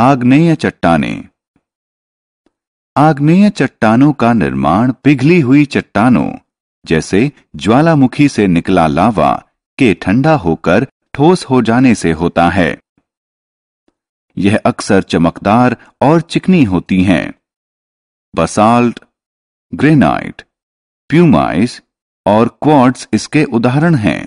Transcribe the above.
आग्नेय चट्टाने आग्नेय चट्टानों का निर्माण पिघली हुई चट्टानों जैसे ज्वालामुखी से निकला लावा के ठंडा होकर ठोस हो जाने से होता है यह अक्सर चमकदार और चिकनी होती हैं बसाल्ट ग्रेनाइट प्यूमाइस और क्वार्ट्स इसके उदाहरण हैं